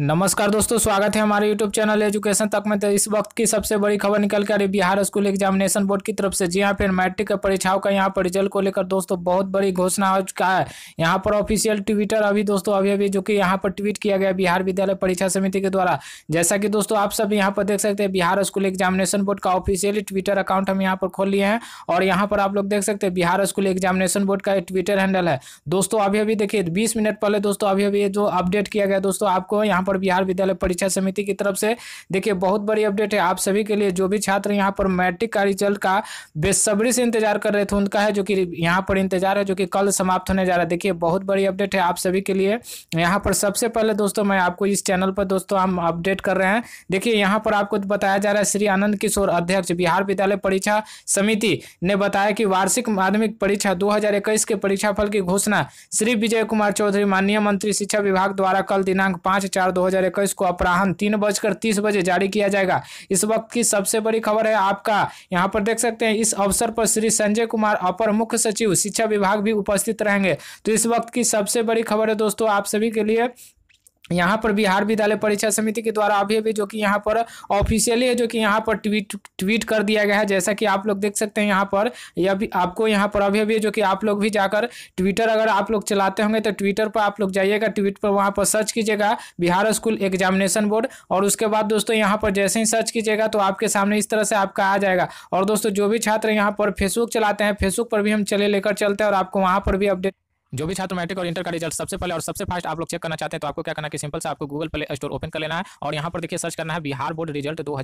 नमस्कार दोस्तों स्वागत है हमारे यूट्यूब चैनल एजुकेशन तक में तो इस वक्त की सबसे बड़ी खबर निकल कर बिहार स्कूल एग्जामिनेशन बोर्ड की तरफ से जी हाँ फिर मैट्रिक के परीक्षाओं का यहाँ पर रिजल्ट को लेकर दोस्तों बहुत बड़ी घोषणा हो चुका है यहाँ पर ऑफिशियल ट्विटर अभी दोस्तों अभी अभी जो कि यहाँ पर ट्वीट किया गया बिहार विद्यालय परीक्षा समिति के द्वारा जैसा कि दोस्तों आप सब यहाँ पर देख सकते हैं बिहार स्कूल एग्जामिनेशन बोर्ड का ऑफिशियली ट्विटर अकाउंट हम यहाँ पर खोल लिए हैं और यहाँ पर आप लोग देख सकते हैं बिहार स्कूल एग्जामिनेशन बोर्ड का ट्विटर हैंडल है दोस्तों अभी अभी देखिए बीस मिनट पहले दोस्तों अभी अभी जो अपडेट किया गया दोस्तों आपको यहाँ यहाँ पर बिहार विद्यालय परीक्षा समिति की तरफ से देखिए बहुत बड़ी अपडेट है आप सभी के लिए जो भी छात्र यहाँ पर मैट्रिक का रिजल्ट का बेसब्री से इंतजार कर रहे थे उनका है जो कि यहाँ पर इंतजार है जो कि कल समाप्त होने जा रहा है देखिए बहुत बड़ी अपडेट है आप सभी के लिए यहाँ पर सबसे पहले दोस्तों मैं आपको इस चैनल पर दोस्तों हम अपडेट कर रहे हैं देखिए यहाँ पर आपको बताया जा रहा है श्री आनंद किशोर अध्यक्ष बिहार विद्यालय परीक्षा समिति ने बताया कि वार्षिक माध्यमिक परीक्षा दो के परीक्षा फल की घोषणा श्री विजय कुमार चौधरी माननीय मंत्री शिक्षा विभाग द्वारा कल दिनांक पांच चार दो को अपराहन तीन बजकर तीस बजे जारी किया जाएगा इस वक्त की सबसे बड़ी खबर है आपका यहाँ पर देख सकते हैं इस अवसर पर श्री संजय कुमार अपर मुख्य सचिव शिक्षा विभाग भी उपस्थित रहेंगे तो इस वक्त की सबसे बड़ी खबर है दोस्तों आप सभी के लिए यहाँ पर बिहार विद्यालय परीक्षा समिति के द्वारा अभी अभी जो कि यहाँ पर ऑफिशियली है जो कि यहाँ पर ट्वीट ट्वीट कर दिया गया है जैसा कि आप लोग देख सकते हैं यहाँ पर यह भी आपको यहाँ पर अभी अभी जो कि आप लोग भी जाकर ट्विटर अगर आप लोग चलाते होंगे तो ट्विटर पर आप लोग जाइएगा ट्वीट पर वहाँ पर सर्च कीजिएगा बिहार स्कूल एग्जामिनेशन बोर्ड और उसके बाद दोस्तों यहाँ पर जैसे ही सर्च कीजिएगा तो आपके सामने इस तरह से आपका आ जाएगा और दोस्तों जो भी छात्र यहाँ पर फेसबुक चलाते हैं फेसबुक पर भी हम चले लेकर चलते हैं और आपको वहाँ पर भी अपडेट जो भी छात्र मैट्रिक और इंटर का रिजल्ट सबसे पहले और सबसे फास्ट आप लोग चेक करना चाहते हैं तो आपको क्या करना कि सिंपल से आपको गूगल प्ले स्टोर ओपन कर लेना है और यहाँ पर देखिए सर्च करना है बिहार बोर्ड रिजल्ट दो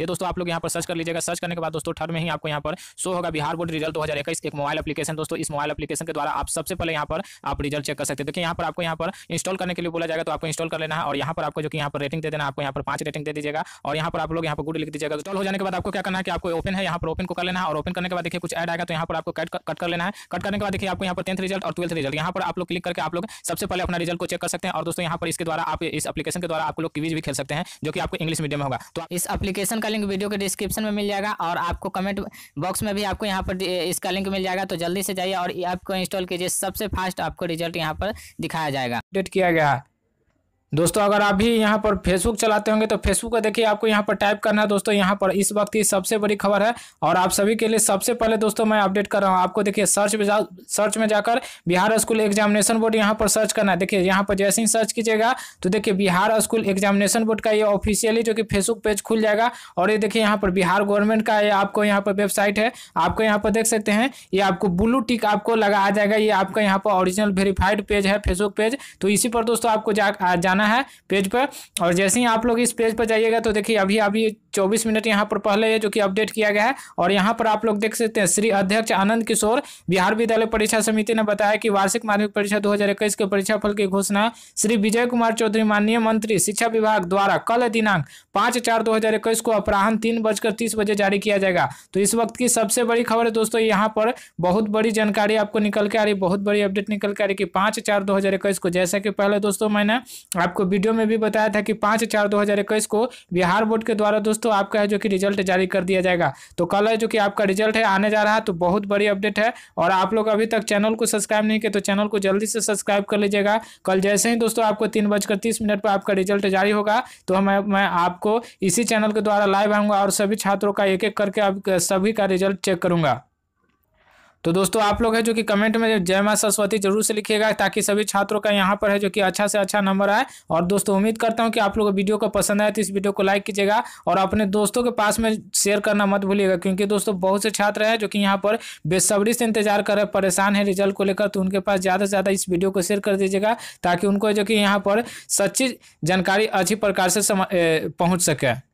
ये दोस्तों आप लोग यहाँ पर सर्च कर लीजिएगा सर्च करने के बाद दोस्तों थर्ड में ही आपको यहाँ पर शो होगा बिहार बोर्ड रिजल्ट दो एक मोबाइल अपलीकेशन दोस्तों इस मोबाइल अपलीकेशन के द्वारा आप सबसे पहले यहाँ पर आप रिजल्ट चेक कर सकते हैं देखिए यहाँ पर आपको यहाँ पर इंस्टॉल करने के लिए बोला जाएगा तो आपको इंस्टॉल कर लेना है और यहाँ पर आपको जो कि यहाँ पर रेटिंग दे देना आपको यहाँ पर पांच रेटिंग दे दीजिएगा और यहाँ पर आप लोग यहाँ पर गुड लिख दीजिएगा इंस्टॉल हो जाने के बाद आपको क्या करना है कि आपको ओपन है यहाँ पर ओपन को कर लेना है और ओपन करने के बाद देखिए कुछ ऐड आएगा तो यहाँ पर आपको कट कर लेना है कट करने के बाद देखिए आपको यहाँ पर टेंथ रिजल्ट और ट्वेल्थ रिजल्ट यहाँ पर आप लोग क्लिक करके आप लोग सबसे पहले अपना रिजल्ट को चेक कर सकते हैं और दोस्तों यहाँ पर इसके द्वारा आप इस अपलीकेशन के द्वारा आप लोग क्वीज भी खेल सकते हैं जो कि आपको इंग्लिश मीडियम होगा तो इस अपलीकेशन का लिंक वीडियो के डिस्क्रिप्शन में मिल जाएगा और आपको कमेंट बॉक्स में भी आपको यहाँ पर इसका लिंक मिल जाएगा तो जल्दी से जाइए और आपको इंस्टॉल कीजिए सबसे फास्ट आपको रिजल्ट यहाँ पर दिखाया जाएगा अपडेट किया गया दोस्तों अगर आप भी यहाँ पर फेसबुक चलाते होंगे तो फेसबुक का देखिए आपको यहाँ पर टाइप करना है दोस्तों यहाँ पर इस वक्त की सबसे बड़ी खबर है और आप सभी के लिए सबसे पहले दोस्तों मैं अपडेट कर रहा हूँ आपको देखिए सर्च में जा सर्च में जाकर बिहार स्कूल एग्जामिनेशन बोर्ड यहाँ पर सर्च करना है देखिए यहाँ पर जैसे ही सर्च कीजिएगा तो देखिए बिहार स्कूल एग्जामिनेशन बोर्ड का ये ऑफिशियली जो कि फेसबुक पेज खुल जाएगा और ये देखिए यहाँ पर बिहार गवर्नमेंट का ये आपको यहाँ पर वेबसाइट है आपको यहाँ पर देख सकते हैं ये आपको ब्लू टिक आपको लगाया जाएगा ये आपका यहाँ पर ओरिजिनल वेरीफाइड पेज है फेसबुक पेज तो इसी पर दोस्तों आपको जा आना है पेज पर और जैसे ही आप लोग इस पेज पर जाइएगा तो देखिए अभी अभी 24 मिनट यहाँ पर पहले है जो कि अपडेट किया गया है और यहाँ पर आप लोग देख सकते हैं श्री अध्यक्ष आनंद किशोर बिहार विद्यालय परीक्षा समिति ने बताया कि वार्षिक माध्यमिक परीक्षा दो के परीक्षा फल की घोषणा श्री विजय कुमार चौधरी माननीय मंत्री शिक्षा विभाग द्वारा कल दिनांक पाँच चार दो को अपराहन तीन बजकर तीस बजे जारी किया जाएगा तो इस वक्त की सबसे बड़ी खबर है दोस्तों यहाँ पर बहुत बड़ी जानकारी आपको निकल के आ रही बहुत बड़ी अपडेट निकल के आ रही कि पाँच चार दो को जैसा कि पहले दोस्तों मैंने आपको वीडियो में भी बताया था कि पांच चार दो हज़ार इक्कीस को बिहार बोर्ड के द्वारा दोस्तों आपका है जो कि रिजल्ट जारी कर दिया जाएगा तो कल है जो कि आपका रिजल्ट है आने जा रहा है तो बहुत बड़ी अपडेट है और आप लोग अभी तक चैनल को सब्सक्राइब नहीं किया तो चैनल को जल्दी से सब्सक्राइब कर लीजिएगा कल जैसे ही दोस्तों आपको तीन बजकर तीस मिनट पर आपका रिजल्ट जारी होगा तो मैं मैं आपको इसी चैनल के द्वारा लाइव आऊँगा और सभी छात्रों का एक एक करके सभी का रिजल्ट चेक करूंगा तो दोस्तों आप लोग है जो कि कमेंट में जय माँ सरस्वती जरूर से लिखिएगा ताकि सभी छात्रों का यहाँ पर है जो कि अच्छा से अच्छा नंबर आए और दोस्तों उम्मीद करता हूँ कि आप लोग वीडियो को पसंद आए तो इस वीडियो को लाइक कीजिएगा और अपने दोस्तों के पास में शेयर करना मत भूलिएगा क्योंकि दोस्तों बहुत से छात्र हैं जो कि यहाँ पर बेसब्री से इंतजार कर रहे परेशान है रिजल्ट को लेकर तो उनके पास ज़्यादा से ज़्यादा इस वीडियो को शेयर कर दीजिएगा ताकि उनको जो कि यहाँ पर सच्ची जानकारी अच्छी प्रकार से पहुँच सके